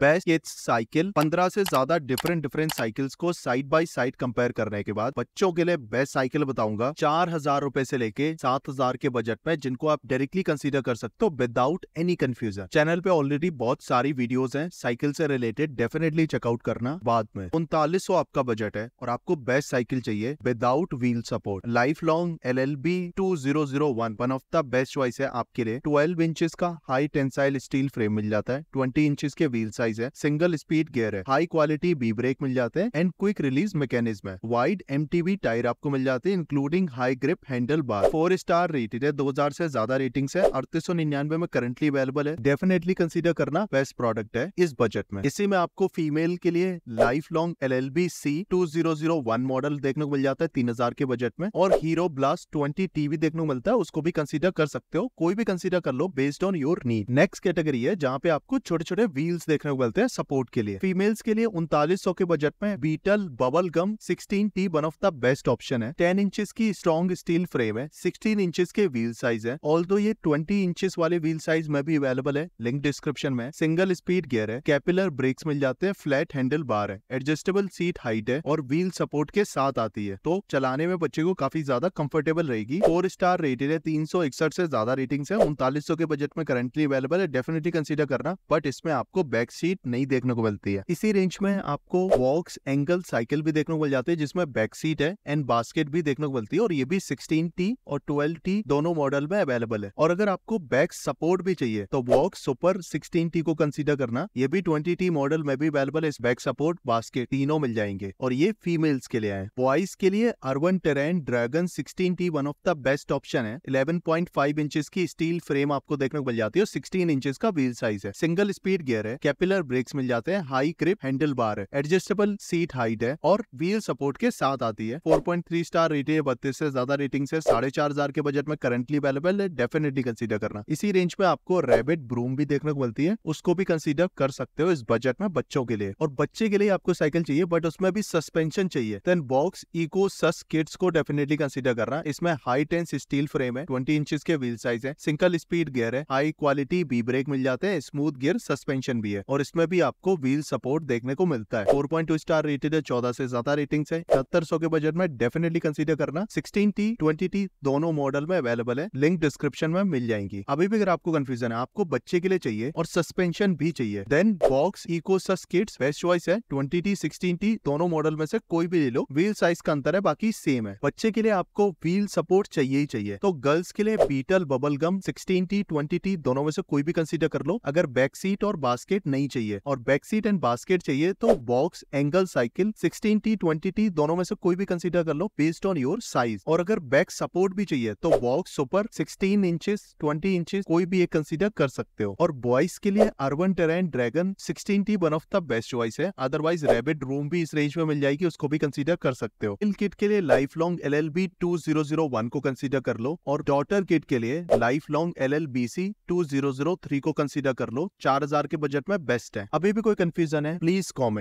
best kids cycle पंद्रह से ज्यादा डिफरेंट डिफरेंट साइकिल्स को साइड बाय साइड कंपेयर करने के बाद बच्चों के लिए बेस्ट साइकिल बताऊंगा चार हजार रूपए से लेके सात हजार के बजट में जिनको आप डायरेक्टली कंसीडर कर सकते हो विदाउट एनी कंफ्यूजन चैनल पे ऑलरेडी बहुत सारी वीडियोस है साइकिल से रिलेटेड डेफिनेटली चेकआउट करना बाद में उनतालीस आपका बजट है और आपको बेस्ट साइकिल चाहिए without wheel support Lifelong L L B two zero zero one one of the best choice है आपके लिए ट्वेल्व इंचेस का हाई टेंसाइल स्टील फ्रेम मिल जाता है ट्वेंटी इंचेस के व्हील साइज साइज है सिंगल स्पीड गियर है हाई क्वालिटी बी ब्रेक मिल जाते हैं एंड क्विक रिलीज मैकेनिज्म है वाइड एम टायर आपको मिल जाते हैं including high grip handle bar four star rated है दो से ज्यादा रेटिंग है अड़तीस में करंटली अवेलेबल है डेफिनेटली कंसिडर करना बेस्ट प्रोडक्ट है इस बजट में इसी में आपको फीमेल के लिए Lifelong L L B C two zero zero one model देखने को मिल जाता है तीन हजार के बजट में और हीरो ब्लास्ट ट्वेंटी टीवी देखने को मिलता है उसको भी कंसिडर कर सकते हो कोई भी कंसिडर कर लो based on your need next category है जहाँ पे आपको छोटे छोटे व्हील्स देखने को बोलते हैं सपोर्ट के लिए फीमेल्स के लिए उनतालीस के बजट में beetle bubble gum sixteen T one of the best option है टेन इंचेस की स्ट्रॉन्ग स्टील फ्रेम है सिक्सटीन इंचेस के व्हील साइज है ऑल ये ट्वेंटी इंचेस वाले व्हील साइज में भी अवेलेबल है लिंक डिस्क्रिप्शन में सिंगल स्पीड गियर है कैपिलर ब्रेक्स मिल जाते हैं फ्लैट हैंडल बार है एडजस्टेबल सीट हाइट है और व्हील सपोर्ट के साथ आती है तो चलाने में बच्चे को काफी ज्यादा कंफर्टेबल रहेगी फोर स्टार रेटेड है तीन सौ इकसठ से ज्यादा रेटिंग है उनतालीस के बजट में करंटली अवेलेबल है डेफिनेटली कंसिडर करना बट इसमें आपको बैक सीट सीट नहीं देखने को मिलती है इसी रेंज में आपको वॉक्स एंगल साइकिल भी देखने को मिल जाती है जिसमें बैक सीट है एंड बास्केट भी देखने को मिलती है और ये भी सिक्सटीन टी और ट्वेल्व टी दोनों मॉडल में अवेलेबल है और अगर आपको बैक सपोर्ट भी चाहिए तो वॉक सुपर सिक्सटीन टी को कंसिडर करना ये भी ट्वेंटी टी मॉडल में भी अवेलेबल है इस बैक सपोर्ट बास्केट तीनों मिल जाएंगे और ये फीमेल्स के लिए है बॉयज के लिए urban terrain dragon sixteen T one of the best option है इलेवन पॉइंट फाइव इंचेस की स्टील फ्रेम आपको देखने को मिल जाती है और सिक्सटीन इंचेस का व्हील साइज है सिंगल स्पीड गियर है कैपिलर स्पेयर ब्रेक्स मिल जाते हैं हाई क्रिप हैंडल बार है एडजस्टेबल सीट हाइट है और व्हील सपोर्ट के साथ आती है four point three star rating है बत्तीस से ज्यादा रेटिंग से साढ़े चार हजार के बजट में करंटली अवेलेबल है डेफिनेटली कंसिडर करना इसी रेंज में आपको रेबिट ब्रूम भी देखने को मिलती है उसको भी कंसिडर कर सकते हो इस बजट में बच्चों के लिए और बच्चे के लिए आपको साइकिल चाहिए बट उसमें भी सस्पेंशन चाहिए then Vaux eco sus kids को डेफिनेटली कंसिडर करना इसमें हाई टेंस स्टील फ्रेम है ट्वेंटी इंच के व्हील साइज है सिंगल स्पीड गियर है हाई क्वालिटी बी ब्रेक मिल जाते हैं स्मूथ गियर सस्पेंशन भी है और में भी आपको व्हील सपोर्ट देखने को मिलता है four point two star rated है चौदह से ज्यादा रेटिंग है सत्तर सौ के बजट में डेफिनेटली कंसिडर करना सिक्सटीन टी ट्वेंटी टी दोनों मॉडल में अवेलेबल है लिंक डिस्क्रिप्शन में मिल जाएंगी अभी भी अगर आपको कंफ्यूजन है आपको बच्चे के लिए चाहिए और सस्पेंशन भी चाहिए then Vaux eco sus kids best choice है ट्वेंटी टी सिक्सटीन टी दोनों मॉडल में से कोई भी ले लो व्हील साइज का अंतर है बाकी सेम है बच्चे के लिए आपको व्हील सपोर्ट चाहिए ही चाहिए तो गर्ल्स के लिए beetle bubble gum sixteen T twenty T दोनों में से कोई भी कंसिडर कर लो अगर बैक सीट और बास्केट नहीं चाहिए और बैक सीट एंड बास्केट चाहिए तो Vaux angle cycle sixteen T twenty T दोनों में से कोई भी कंसिडर कर लो बेस्ड ऑन योर साइज और अगर बैक सपोर्ट भी चाहिए तो Vaux super sixteen inches twenty inches कोई भी एक कंसिडर कर सकते हो और बॉयज के लिए urban terrain dragon sixteen T one of the best choice है अदरवाइज रेबिड रूम भी इस रेंज में मिल जाएगी उसको भी कंसिडर कर सकते हो इन किट के लिए Lifelong L L B two zero zero one को कंसिडर कर लो और डॉटर किट के लिए Lifelong L L B C two zero zero three को कंसिडर कर लो चार हजार के बजट में बेस्ट बेस्ट है अभी भी कोई कंफ्यूजन है प्लीज कॉमेंट